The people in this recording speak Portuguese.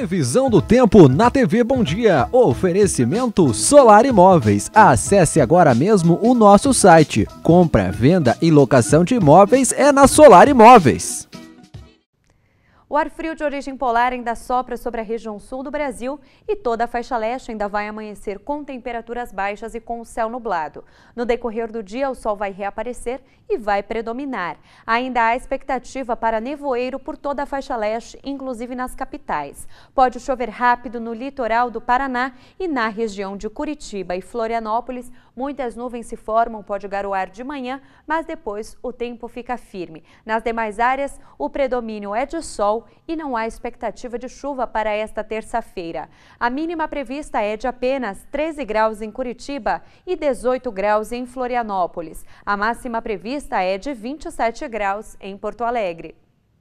Previsão do tempo na TV Bom Dia. Oferecimento Solar Imóveis. Acesse agora mesmo o nosso site. Compra, venda e locação de imóveis é na Solar Imóveis. O ar frio de origem polar ainda sopra sobre a região sul do Brasil e toda a faixa leste ainda vai amanhecer com temperaturas baixas e com o céu nublado. No decorrer do dia, o sol vai reaparecer e vai predominar. Ainda há expectativa para nevoeiro por toda a faixa leste, inclusive nas capitais. Pode chover rápido no litoral do Paraná e na região de Curitiba e Florianópolis. Muitas nuvens se formam, pode garoar de manhã, mas depois o tempo fica firme. Nas demais áreas, o predomínio é de sol e não há expectativa de chuva para esta terça-feira. A mínima prevista é de apenas 13 graus em Curitiba e 18 graus em Florianópolis. A máxima prevista é de 27 graus em Porto Alegre.